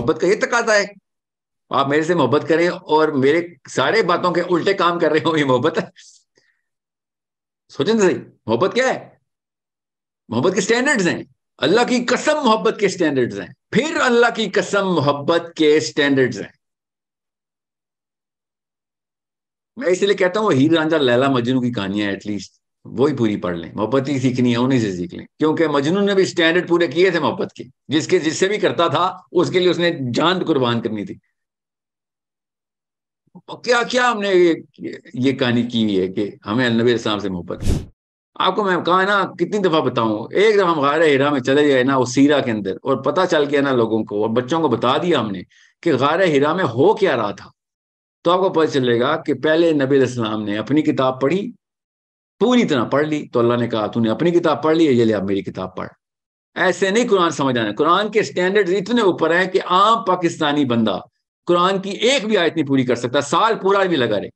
मोहब्बत का ये तकाजा है आप मेरे से मोहब्बत करें और मेरे सारे बातों के उल्टे काम कर रहे हो ये मोहब्बत है सोचें सही मोहब्बत क्या है मोहब्बत के स्टैंडर्ड्स हैं अल्लाह की कसम मोहब्बत के स्टैंडर्ड्स हैं फिर अल्लाह की कसम मोहब्बत के स्टैंडर्ड्स हैं मैं इसलिए कहता हूं हीर रांझा लैला मजनू की कहानियां एटलीस्ट वो ही पूरी पढ़ लें मोहब्बत ही सीखनी है उन्हीं से सीख लें क्योंकि मजनू ने भी स्टैंडर्ड पूरे किए थे मोहब्बत के जिसके जिससे भी करता था उसके लिए उसने जान कुर्बान करनी थी क्या क्या हमने ये ये कहानी की है कि हमें अलनबी इस्लाम से मोहब्बत की आपको मैं कहा ना कितनी दफा बताऊं एक दफा हम गार हिरा में चले गए ना उस सीरा के अंदर और पता चल गया ना लोगों को और बच्चों को बता दिया हमने कि गार हिरा में हो क्या रहा था तो आपको पता चलेगा कि पहले नबी इस्लाम ने अपनी किताब पढ़ी पूरी तरह पढ़ ली तो अल्लाह ने कहा तूने अपनी किताब पढ़ ली है ये ले आप मेरी किताब पढ़ ऐसे नहीं कुरान समझ आना कुरान के स्टैंडर्ड इतने ऊपर है कि आम पाकिस्तानी बंदा कुरान की एक भी आयत नहीं पूरी कर सकता साल पूरा भी लगा रहे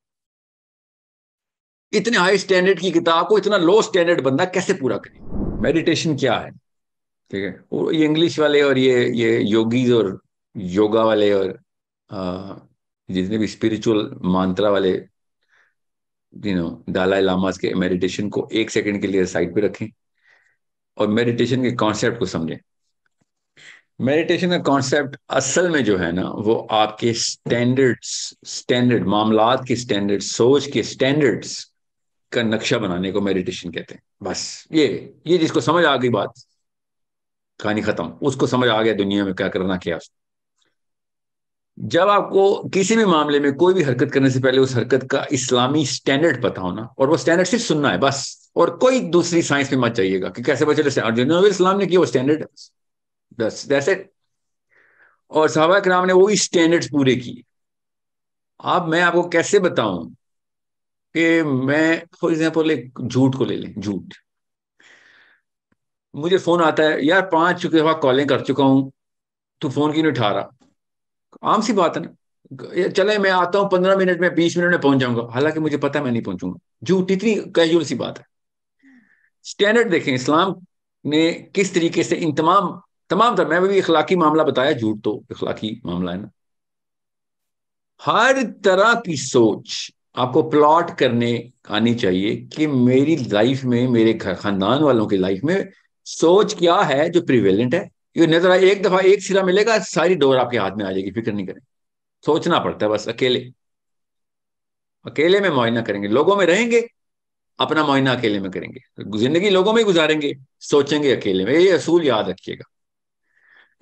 इतने हाई स्टैंडर्ड की किताब को इतना लो स्टैंडर्ड बंदा कैसे पूरा करे मेडिटेशन क्या है ठीक है और ये इंग्लिश वाले और ये ये योगीज और योगा वाले और आ, जितने भी स्पिरिचुअल मांत्रा वाले यू नो दलाई लामाज के मेडिटेशन को एक सेकंड के लिए साइड पे रखें और मेडिटेशन के कॉन्सेप्ट को समझें मेडिटेशन का कॉन्सेप्ट असल में जो है ना वो आपके स्टैंडर्ड्स स्टैंडर्ड मामलात के स्टैंडर्ड सोच के स्टैंडर्ड्स का नक्शा बनाने को मेडिटेशन कहते हैं बस ये ये जिसको समझ आ गई बात कहानी खत्म उसको समझ आ गया दुनिया में क्या करना क्या उसको जब आपको किसी भी मामले में कोई भी हरकत करने से पहले उस हरकत का इस्लामी स्टैंडर्ड पता होना और वो स्टैंडर्ड सिर्फ सुनना है बस और कोई दूसरी साइंस में मत चाहिएगा कि कैसे बचे इस्लाम ने किया वो स्टैंडर्ड बस इट और सहाबा कराम ने वही स्टैंडर्ड्स पूरे किए अब मैं आपको कैसे बताऊं कि मैं फॉर एग्जाम्पल एक झूठ को ले लें झूठ मुझे फोन आता है यार पांच चुके हुआ कॉलिंग कर चुका हूं तू फोन क्यों नहीं उठा रहा आम सी बात है ना चले मैं आता हूँ पंद्रह मिनट में बीस मिनट में पहुंच जाऊंगा हालांकि मुझे पता है मैं नहीं पहुंचूंगा झूठ इतनी कैजुअल सी बात है स्टैंडर्ड देखें इस्लाम ने किस तरीके से इन तमाम तमाम मैं भी इखलाकी मामला बताया झूठ तो इखलाकी मामला है ना हर तरह की सोच आपको प्लॉट करने आनी चाहिए कि मेरी लाइफ में मेरे खानदान वालों की लाइफ में सोच क्या है जो प्रिवेलेंट है ये आए एक दफा एक सिरा मिलेगा सारी डोर आपके हाथ में आ जाएगी फिक्र नहीं करें सोचना पड़ता है बस अकेले अकेले में मुआयना करेंगे लोगों में रहेंगे अपना मुआयना अकेले में करेंगे जिंदगी लोगों में ही गुजारेंगे सोचेंगे अकेले में ये असूल याद रखिएगा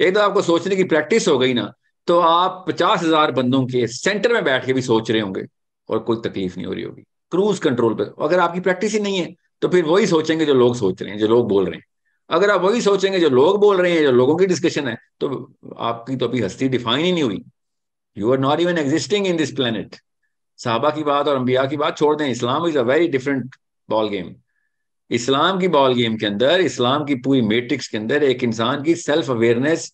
एक दफा आपको सोचने की प्रैक्टिस हो गई ना तो आप पचास हजार बंदों के सेंटर में बैठ के भी सोच रहे होंगे और कोई तकलीफ नहीं हो रही होगी क्रूज कंट्रोल पर अगर आपकी प्रैक्टिस ही नहीं है तो फिर वही सोचेंगे जो लोग सोच रहे हैं जो लोग बोल रहे हैं अगर आप वही सोचेंगे जो लोग बोल रहे हैं जो लोगों की डिस्कशन है तो आपकी तो अभी हस्ती डिफाइन ही नहीं हुई you are not even existing in this planet साहबा की बात और अंबिया की बात छोड़ दें Islam is a very different ball game इस्लाम की बॉल गेम के अंदर इस्लाम की पूरी मेट्रिक्स के अंदर एक इंसान की सेल्फ अवेयरनेस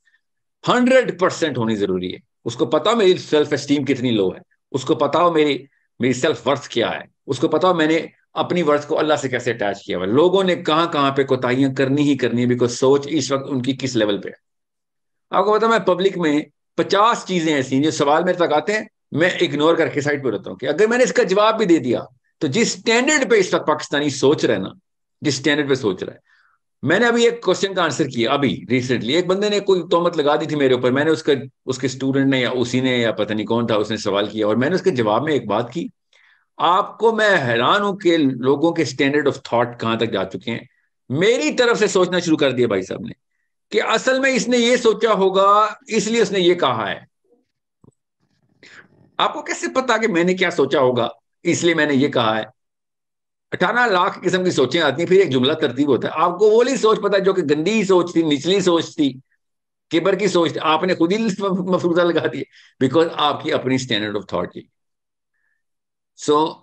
हंड्रेड परसेंट होनी जरूरी है उसको पता मेरी सेल्फ एस्टीम कितनी लो है उसको पता हो मेरी मेरी सेल्फ वर्थ क्या है उसको पता हो मैंने अपनी वर्थ को अल्लाह से कैसे अटैच किया हुआ लोगों ने कहाँ कहाँ पे कोताहियां करनी ही करनी है बिकॉज सोच इस वक्त उनकी किस लेवल पे है आपको पता मैं पब्लिक में पचास चीजें ऐसी जो सवाल मेरे तक आते हैं मैं इग्नोर करके साइड पर रहता हूँ कि अगर मैंने इसका जवाब भी दे दिया तो जिस स्टैंडर्ड पे इस वक्त पाकिस्तानी सोच रहे ना जिस स्टैंडर्ड पे सोच रहा है मैंने अभी एक क्वेश्चन का आंसर किया अभी रिसेंटली एक बंदे ने कोई तोहमत लगा दी थी मेरे ऊपर मैंने उसका उसके स्टूडेंट ने या उसी ने या पता नहीं कौन था उसने सवाल किया और मैंने उसके जवाब में एक बात की आपको मैं हैरान हूं कि लोगों के स्टैंडर्ड ऑफ थॉट कहां तक जा चुके हैं मेरी तरफ से सोचना शुरू कर दिया भाई साहब ने कि असल में इसने ये सोचा होगा इसलिए उसने ये कहा है आपको कैसे पता कि मैंने क्या सोचा होगा इसलिए मैंने ये कहा है अठारह लाख किस्म की सोचें आती हैं फिर एक जुमला तरतीब होता है आपको वो सोच पता है जो कि गंदी सोच थी निचली सोच थी किबर की सोच थी आपने खुद ही मफरूजा लगा दी बिकॉज आपकी अपनी स्टैंडर्ड ऑफ थॉट थी सो so,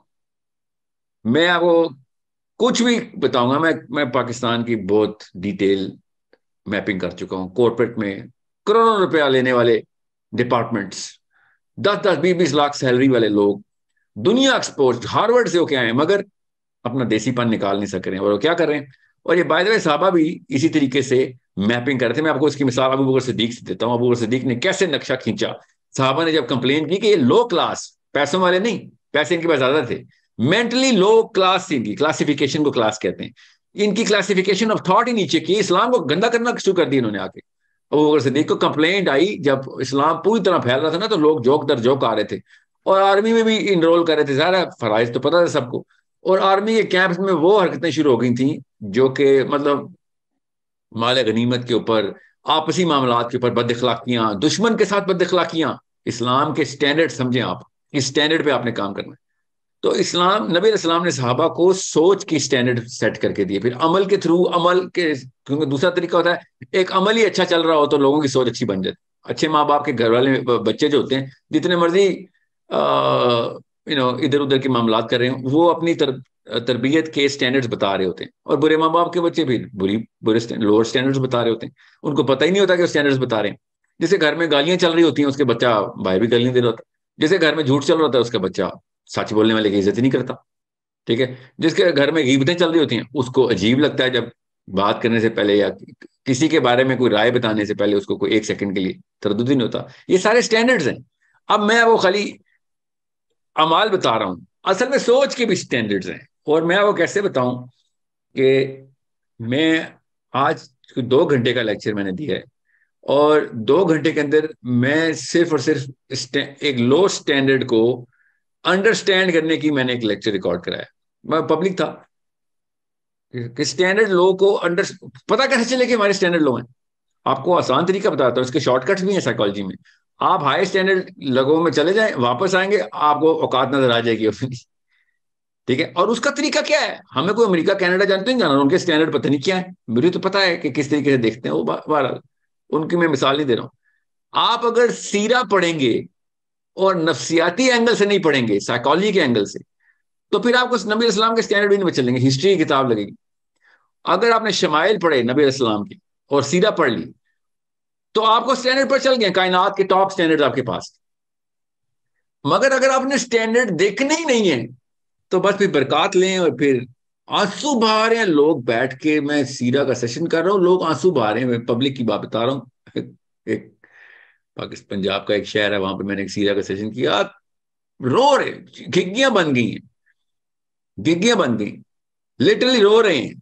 मैं आपको कुछ भी बताऊंगा मैं मैं पाकिस्तान की बहुत डिटेल मैपिंग कर चुका हूं कॉरपोरेट में करोड़ों रुपया लेने वाले डिपार्टमेंट्स दस दस बीस बीस लाख सैलरी वाले लोग दुनिया एक्सपोज हार्वर्ड से होके आए हैं मगर अपना देसीपन निकाल नहीं सक रहे हैं और वो क्या कर रहे हैं और ये बायदे साहबा भी इसी तरीके से मैपिंग कर रहे थे मैं आपको इसकी मिसाल अबू बकर सिद्दीक से देता हूँ अबू बकर सिद्दीक ने कैसे नक्शा खींचा साहबा ने जब कंप्लेन की कि ये लो क्लास पैसों वाले नहीं पैसे इनके पास ज्यादा थे मेंटली लो क्लास थी इनकी क्लासिफिकेशन को क्लास कहते हैं इनकी क्लासिफिकेशन ऑफ थॉट ही नीचे की इस्लाम को गंदा करना शुरू कर दिया इन्होंने आके वो सदीक को कंप्लेंट आई जब इस्लाम पूरी तरह फैल रहा था ना तो लोग जोक दर जोक आ रहे थे और आर्मी में भी इनरोल कर रहे थे सारा फराइज तो पता था सबको और आर्मी के कैंप्स में वो हरकतें शुरू हो गई थी जो कि मतलब माल गनीमत के ऊपर आपसी मामला के ऊपर बद दुश्मन के साथ बद इस्लाम के स्टैंडर्ड समझें आप इस स्टैंडर्ड पे आपने काम करना है तो इस्लाम नबी इस्लाम ने सहाबा को सोच की स्टैंडर्ड सेट करके दिए फिर अमल के थ्रू अमल के क्योंकि दूसरा तरीका होता है एक अमल ही अच्छा चल रहा हो तो लोगों की सोच अच्छी बन जाती अच्छे माँ बाप के घर वाले बच्चे जो होते हैं जितने मर्जी यू नो इधर उधर के मामला कर रहे हैं वो अपनी तर, तरबियत के स्टैंडर्ड्स बता रहे होते हैं और बुरे माँ बाप के बच्चे भी बुरी बुरे लोअर स्टैंडर्ड्स बता रहे होते हैं उनको पता ही नहीं होता कि स्टैंडर्ड्स बता रहे हैं जैसे घर में गालियां चल रही होती हैं उसके बच्चा भाई भी गालियां दे रहा होता है जैसे घर में झूठ चल रहा था उसका बच्चा सच बोलने वाले की इज्जत नहीं करता ठीक है जिसके घर में गीबतें चल रही होती हैं उसको अजीब लगता है जब बात करने से पहले या किसी के बारे में कोई राय बताने से पहले उसको कोई एक सेकंड के लिए तरदुद नहीं होता ये सारे स्टैंडर्ड्स हैं अब मैं वो खाली अमाल बता रहा हूं असल में सोच के भी स्टैंडर्ड्स हैं और मैं वो कैसे बताऊं कि मैं आज दो घंटे का लेक्चर मैंने दिया है और दो घंटे के अंदर मैं सिर्फ और सिर्फ एक लो स्टैंडर्ड को अंडरस्टैंड करने की मैंने एक लेक्चर रिकॉर्ड कराया मैं पब्लिक था कि स्टैंडर्ड लो को अंडर पता कैसे चले कि हमारे स्टैंडर्ड लो हैं आपको आसान तरीका बताता हूँ इसके शॉर्टकट्स भी हैं साइकोलॉजी में आप हाई स्टैंडर्ड लगों में चले जाएं वापस आएंगे आपको औकात नजर आ जाएगी अपनी ठीक है और उसका तरीका क्या है हमें कोई अमेरिका कनाडा जानते नहीं जाना उनके स्टैंडर्ड पता नहीं क्या है मुझे तो पता है कि किस तरीके से देखते हैं वो बहरहाल उनकी मैं मिसाल नहीं दे रहा हूं आप अगर सीरा पढ़ेंगे और नफसियाती एंगल से नहीं पढ़ेंगे साइकोलॉजी के एंगल से तो फिर आपको नबी इस्लाम के स्टैंडर्ड नहीं चलेंगे हिस्ट्री की किताब लगेगी अगर आपने शमाइल पढ़े नबी इस्लाम की और सीरा पढ़ ली तो आपको स्टैंडर्ड पर चल गए कायनात के टॉप स्टैंडर्ड आपके पास मगर अगर आपने स्टैंडर्ड देखने ही नहीं है तो बस फिर बरकत लें और फिर आंसू बहा रहे हैं लोग बैठ के मैं सीरा का सेशन कर रहा हूँ लोग आंसू बहा रहे हैं मैं पब्लिक की बात बता रहा हूँ एक पाकिस्तान पंजाब का एक शहर है वहां पे मैंने एक सीरा का सेशन किया रो रहे घिग्गियां बन गई हैं घिग्गियां बन गई लिटरली रो रहे हैं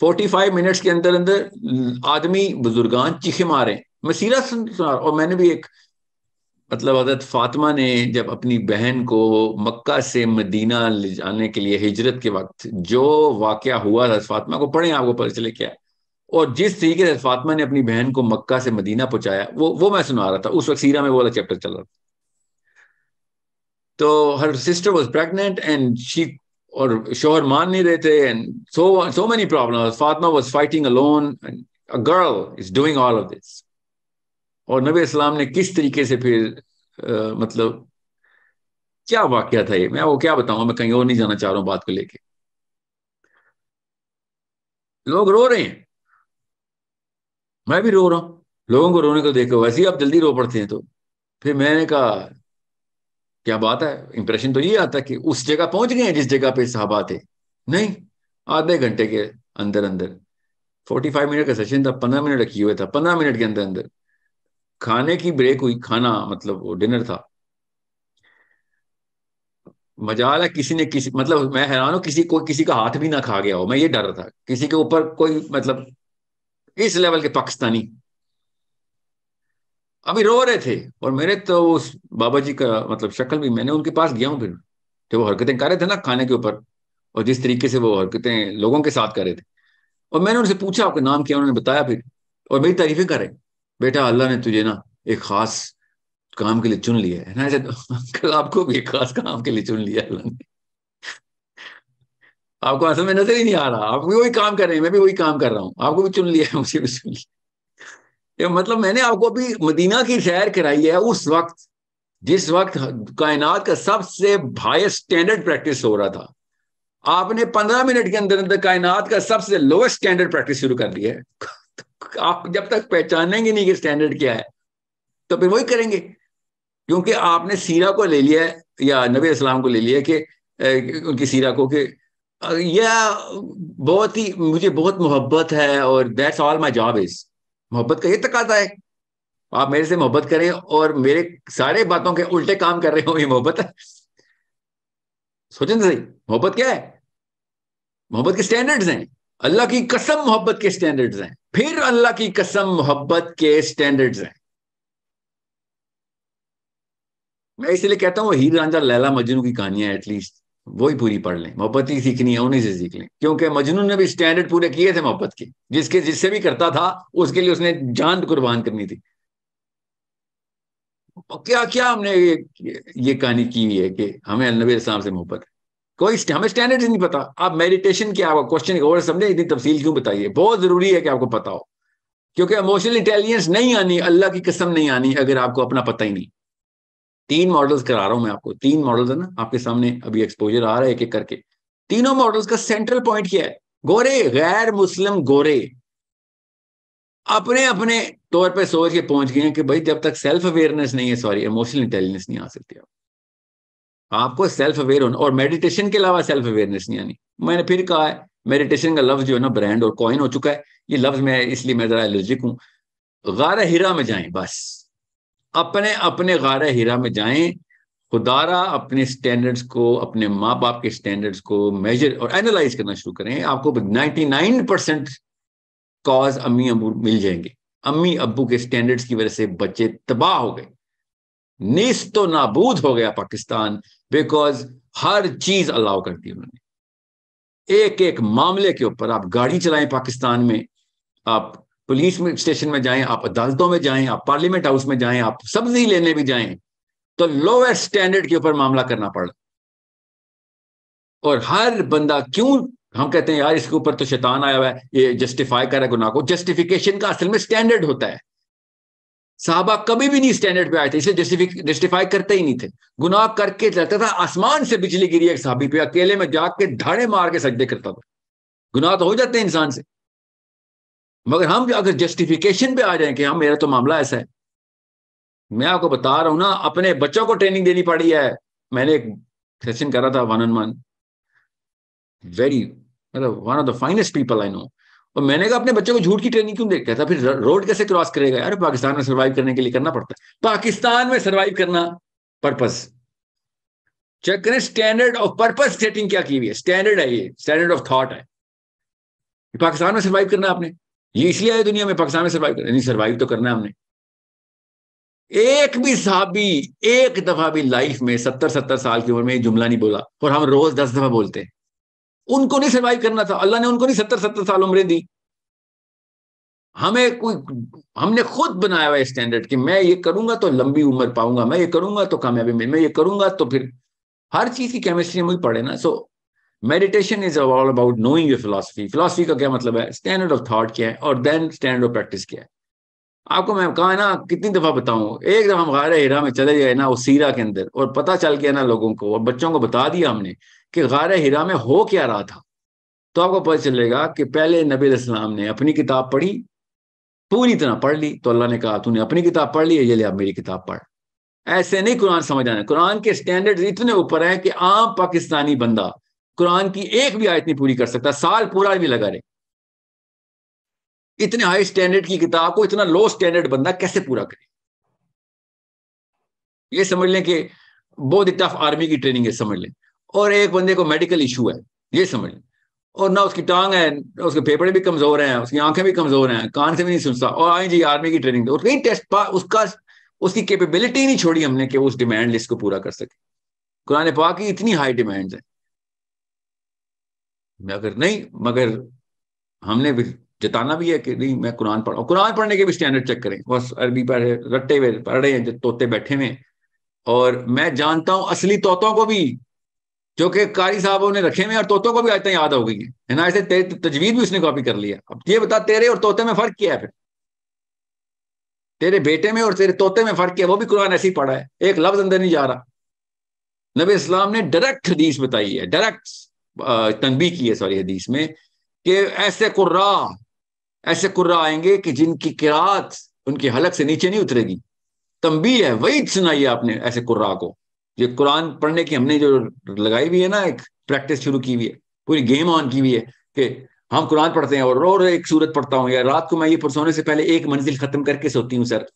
फोर्टी फाइव मिनट्स के अंदर अंदर आदमी बुजुर्गान चीखे मारे मैं सीरा सुन सुना और मैंने भी एक मतलब हजरत फातिमा ने जब अपनी बहन को मक्का से मदीना ले जाने के लिए हिजरत के वक्त जो वाक़ हुआ हजरत फातिमा को पढ़े आपको पता चले क्या और जिस तरीके से फातिमा ने अपनी बहन को मक्का से मदीना पहुंचाया वो वो मैं सुना रहा था उस वक्त सीरा में वो वाला चैप्टर चल रहा था तो हर sister was pregnant and she और शोहर मान नहीं रहे थे and so so many problem Fatima was fighting alone a girl is doing all of this और नबी इस्लाम ने किस तरीके से फिर आ, मतलब क्या वाक्य था ये मैं वो क्या बताऊंगा मैं कहीं और नहीं जाना चाह रहा हूं बात को लेके लोग रो रहे हैं मैं भी रो रहा हूं लोगों को रोने को देखो वैसे ही आप जल्दी रो पड़ते हैं तो फिर मैंने कहा क्या बात है इंप्रेशन तो ये आता कि उस जगह पहुंच गए हैं जिस जगह पे साहबा थे नहीं आधे घंटे के अंदर अंदर फोर्टी फाइव मिनट का सेशन था पंद्रह मिनट रखी हुए था पंद्रह मिनट के अंदर अंदर खाने की ब्रेक हुई खाना मतलब वो डिनर था मजा है किसी ने किसी मतलब मैं हैरान हूं किसी को किसी का हाथ भी ना खा गया हो मैं ये डर रहा था किसी के ऊपर कोई मतलब इस लेवल के पाकिस्तानी अभी रो रहे थे और मेरे तो उस बाबा जी का मतलब शक्ल भी मैंने उनके पास गया हूं फिर तो वो हरकतें कर रहे थे ना खाने के ऊपर और जिस तरीके से वो हरकतें लोगों के साथ कर रहे थे और मैंने उनसे पूछा आपका नाम क्या उन्होंने बताया फिर और मेरी तारीफें करें बेटा अल्लाह ने तुझे ना एक खास काम के लिए चुन लिया है ना अंकल तो आपको भी एक खास काम के लिए चुन लिया अल्लाह ने आपको असल में नजर ही नहीं आ रहा आप भी वही काम कर रहे हैं मैं भी वही काम कर रहा हूँ आपको भी चुन लिया है मुझे भी चुन लिया मतलब मैंने आपको अभी मदीना की सैर कराई है उस वक्त जिस वक्त कायनात का सबसे हाइस्ट स्टैंडर्ड प्रैक्टिस हो रहा था आपने पंद्रह मिनट के अंदर अंदर कायनात का सबसे लोएस्ट स्टैंडर्ड प्रैक्टिस शुरू कर दिया है आप जब तक पहचानेंगे नहीं कि स्टैंडर्ड क्या है तो फिर वही करेंगे क्योंकि आपने सीरा को ले लिया या नबी इस्लाम को ले लिया कि उनकी सीरा को कि यह बहुत ही मुझे बहुत मोहब्बत है और that's all my job is मोहब्बत का ये तकाता है आप मेरे से मोहब्बत करें और मेरे सारे बातों के उल्टे काम कर रहे हो ये मोहब्बत है सोचें सही मोहब्बत क्या है मोहब्बत के स्टैंडर्ड्स हैं अल्लाह की कसम मोहब्बत के स्टैंडर्ड्स हैं फिर अल्लाह की कसम मोहब्बत के स्टैंडर्ड्स हैं मैं इसलिए कहता हूं हीर रांझा लैला मजनू की कहानियां एटलीस्ट वो ही पूरी पढ़ लें मोहब्बत ही सीखनी है उन्हीं से सीख लें क्योंकि मजनू ने भी स्टैंडर्ड पूरे किए थे मोहब्बत के जिसके जिससे भी करता था उसके लिए उसने जान कुर्बान करनी थी क्या क्या हमने ये, ये कहानी की है कि हमें अलनबी इस्लाम से मोहब्बत कोई हमें स्टैंडर्ड नहीं पता आप मेडिटेशन क्या आपका क्वेश्चन और समझे इतनी तफसील क्यों बताइए बहुत जरूरी है कि आपको पता हो क्योंकि इमोशनल इंटेलिजेंस नहीं आनी अल्लाह की कसम नहीं आनी अगर आपको अपना पता ही नहीं तीन मॉडल्स करा रहा हूं मैं आपको तीन मॉडल्स है ना आपके सामने अभी एक्सपोजर आ रहा है एक एक करके तीनों मॉडल्स का सेंट्रल पॉइंट क्या है गोरे गैर मुस्लिम गोरे अपने अपने तौर पे सोच के पहुंच गए हैं कि भाई जब तक सेल्फ अवेयरनेस नहीं है सॉरी इमोशनल इंटेलिजेंस नहीं आ सकती आप आपको सेल्फ अवेयर होना और मेडिटेशन के अलावा सेल्फ अवेयरनेस नहीं आनी मैंने फिर कहा है मेडिटेशन का लफ्ज जो है ना ब्रांड और कॉइन हो चुका है ये लफ्ज मैं इसलिए मैं जरा एलर्जिक हूं गार हीरा में जाए बस अपने अपने गार हीरा में जाए खुदारा अपने स्टैंडर्ड्स को अपने माँ बाप के स्टैंडर्ड्स को मेजर और एनालाइज करना शुरू करें आपको नाइन परसेंट कॉज अम्मी अबू मिल जाएंगे अम्मी अबू के स्टैंडर्ड्स की वजह से बच्चे तबाह हो गए नीस तो नाबूद हो गया पाकिस्तान बिकॉज हर चीज अलाउ कर दी उन्होंने एक एक मामले के ऊपर आप गाड़ी चलाएं पाकिस्तान में आप पुलिस में स्टेशन में जाएं आप अदालतों में जाएं आप पार्लियामेंट हाउस में जाएं आप सब्जी लेने भी जाएं तो लोअर स्टैंडर्ड के ऊपर मामला करना पड़ा और हर बंदा क्यों हम कहते हैं यार इसके ऊपर तो शैतान आया हुआ है ये जस्टिफाई कर रहा है को जस्टिफिकेशन का असल में स्टैंडर्ड होता है साहबा कभी भी नहीं स्टैंडर्ड पे आए थे इसे जस्टिफाई करते ही नहीं थे गुनाह करके चलता था आसमान से बिजली गिरी एक साहबी पे अकेले में जाके धाड़े मार के सजदे करता था गुनाह तो हो जाते हैं इंसान से मगर हम अगर जस्टिफिकेशन पे आ जाए कि हाँ मेरा तो मामला ऐसा है मैं आपको बता रहा हूं ना अपने बच्चों को ट्रेनिंग देनी पड़ी है मैंने एक सेशन करा था वन ऑन वन वेरी मतलब one of the finest people I know और मैंने कहा अपने बच्चों को झूठ की ट्रेनिंग क्यों देते था तो फिर रोड कैसे क्रॉस करेगा यार पाकिस्तान में सर्वाइव करने के लिए करना पड़ता है पाकिस्तान में सर्वाइव करना पर्पस चेक करें स्टैंडर्ड ऑफ पर्पस सेटिंग क्या की हुई है स्टैंडर्ड है ये स्टैंडर्ड ऑफ थॉट है पाकिस्तान में सर्वाइव करना आपने ये इसलिए आए दुनिया में पाकिस्तान में सर्वाइव करना नहीं सर्वाइव तो करना है हमने एक भी साबी एक दफा भी लाइफ में सत्तर सत्तर साल की उम्र में जुमला नहीं बोला और हम रोज दस दफा बोलते हैं उनको नहीं सर्वाइव करना था अल्लाह ने उनको नहीं सत्तर सत्तर साल उम्रें दी हमें कोई हमने खुद बनाया हुआ स्टैंडर्ड कि मैं ये करूंगा तो लंबी उम्र पाऊंगा मैं ये करूंगा तो कामयाबी मिल मैं ये करूंगा तो फिर हर चीज की केमिस्ट्री मुझे पड़े ना so meditation is all about knowing your philosophy philosophy का क्या मतलब है स्टैंडर्ड ऑफ थॉट क्या है और देन स्टैंडर्ड ऑफ प्रैक्टिस क्या है आपको मैं कहा ना कितनी दफा बताऊं एक दफा हम गारे हिरा में चले गए ना उस सीरा के अंदर और पता चल गया ना लोगों को और बच्चों को बता दिया हमने कि गार हिरा में हो क्या रहा था तो आपको पता चलेगा कि पहले नबी इस्लाम ने अपनी किताब पढ़ी पूरी तरह पढ़ ली तो अल्लाह ने कहा तूने अपनी किताब पढ़ ली है ये ले आप मेरी किताब पढ़ ऐसे नहीं कुरान समझ आना कुरान के स्टैंडर्ड इतने ऊपर है कि आम पाकिस्तानी बंदा कुरान की एक भी आयत नहीं पूरी कर सकता साल पूरा भी लगा रहे इतने हाई स्टैंडर्ड की किताब को इतना लो स्टैंडर्ड बंदा कैसे पूरा करे ये समझ लें कि बहुत ही टफ आर्मी की ट्रेनिंग है समझ लें और एक बंदे को मेडिकल इशू है ये समझ और ना उसकी टांग है उसके फेफड़े भी कमजोर हैं उसकी आंखें भी कमजोर हैं कान से भी नहीं सुनता और आई जी आर्मी की ट्रेनिंग और तो कहीं टेस्ट उसका उसकी कैपेबिलिटी नहीं छोड़ी हमने कि उस डिमांड लिस्ट को पूरा कर सके कुरान पाक की इतनी हाई डिमांड है अगर नहीं मगर हमने भी जताना भी है कि नहीं मैं कुरान पढ़ा कुरान पढ़ने के भी स्टैंडर्ड चेक करें बस अरबी पढ़ रट्टे हुए पढ़ रहे हैं तोते बैठे हुए और मैं जानता हूं असली तोतों को भी जो कि कारी साहबों ने रखे हुए और तोतों को भी आज तक याद हो गई है है ना ऐसे तजवीज भी उसने कॉपी कर लिया अब ये बता तेरे और तोते में फर्क क्या है फिर तेरे बेटे में और तेरे तोते में फर्क क्या है वो भी कुरान ऐसे ही पढ़ा है एक लफ्ज अंदर नहीं जा रहा नबी इस्लाम ने डायरेक्ट हदीस बताई है डायरेक्ट तनबी की है सॉरी हदीस में कि ऐसे कुर्रा ऐसे कुर्रा आएंगे कि जिनकी किरात उनकी हलक से नीचे नहीं उतरेगी तंबी है वही सुनाई है आपने ऐसे कुर्रा को ये कुरान पढ़ने की हमने जो लगाई हुई है ना एक प्रैक्टिस शुरू की हुई है पूरी गेम ऑन की हुई है कि हम कुरान पढ़ते हैं और रो एक सूरत पढ़ता हूँ या रात को मैं ये सोने से पहले एक मंजिल खत्म करके सोती हूँ सर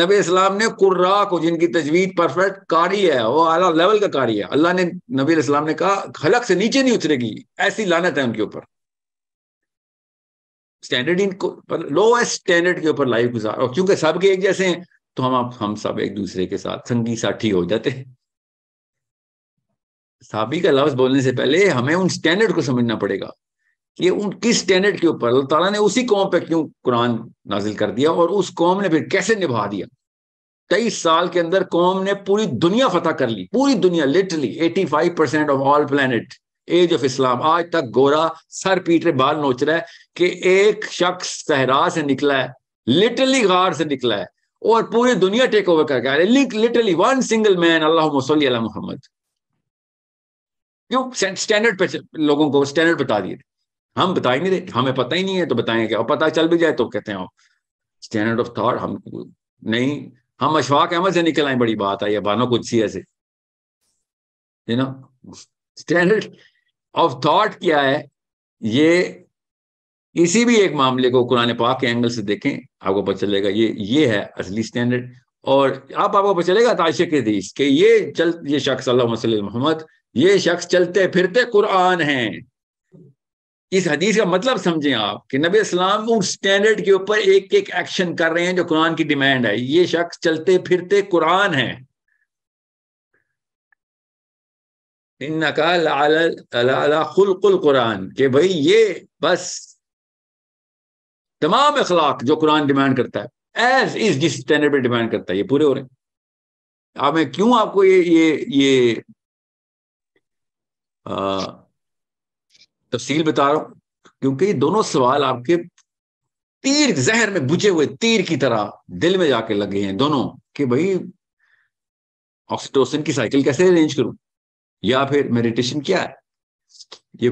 नबी इस्लाम ने कुर्रा को जिनकी तजवीज परफेक्ट कारी है वो आला लेवल का कारी है अल्लाह ने नबी इस्लाम ने कहा खलक से नीचे नहीं उतरेगी ऐसी लानत है उनके ऊपर स्टैंडर्ड इन लोएस्ट स्टैंडर्ड के ऊपर लाइफ गुजार और क्योंकि सबके एक जैसे हैं तो हम आप हम सब एक दूसरे के साथ संगी साथी हो जाते साबी का लफ्ज बोलने से पहले हमें उन स्टैंडर्ड को समझना पड़ेगा कि उन किस स्टैंडर्ड के ऊपर अल्लाह ताला ने उसी कौम पे क्यों कुरान नाजिल कर दिया और उस कौम ने फिर कैसे निभा दिया तेईस साल के अंदर कौम ने पूरी दुनिया फतह कर ली पूरी दुनिया literally eighty five percent of all planet age of Islam आज तक गोरा सर पीट रहे बाल नोच रहा है कि एक शख्स सहरा से निकला है लिटरली गार से निकला है और पूरी दुनिया टेक ओवर करके आ रही लिटरली वन सिंगल मैन अल्लाह मोहम्मद क्यों स्टैंडर्ड पे लोगों को स्टैंडर्ड बता दिए हम बताएंगे नहीं हमें पता ही नहीं है तो बताएंगे क्या पता चल भी जाए तो कहते हैं स्टैंडर्ड ऑफ थॉट हम नहीं हम अशफाक अहमद से निकल आए बड़ी बात आई बानो कुछ से you know standard of thought क्या है ये किसी भी एक मामले को कुरान पाक के एंगल से देखें आपको पता चलेगा ये ये है असली स्टैंडर्ड और आप आपको पता चलेगा ताश के दीस के ये चल ये शख्स अल्लाह मोहम्मद ये शख्स चलते फिरते कुरान है इस हदीस का मतलब समझें आप कि नबी इस्लाम उन स्टैंडर्ड के ऊपर एक एक एक्शन कर रहे हैं जो कुरान की डिमांड है ये शख्स चलते फिरते कुरान है नकाल कुरान के भाई ये बस तमाम अखलाक जो कुरान डिमांड करता है एज इज जिस स्टैंडर्ड पर डिमांड करता है ये पूरे हो रहे हैं अब मैं क्यों आपको ये ये ये तफसील बता रहा हूं क्योंकि ये दोनों सवाल आपके तीर जहर में बुझे हुए तीर की तरह दिल में जाके लगे हैं दोनों कि भाई ऑक्सीटोसिन की साइकिल कैसे अरेंज करूं या फिर मेडिटेशन क्या है ये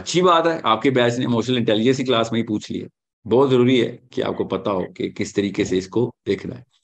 अच्छी बात है आपके बैच ने इमोशनल इंटेलिजेंस की क्लास में ही पूछ लिया बहुत जरूरी है कि आपको पता हो कि किस तरीके से इसको देखना है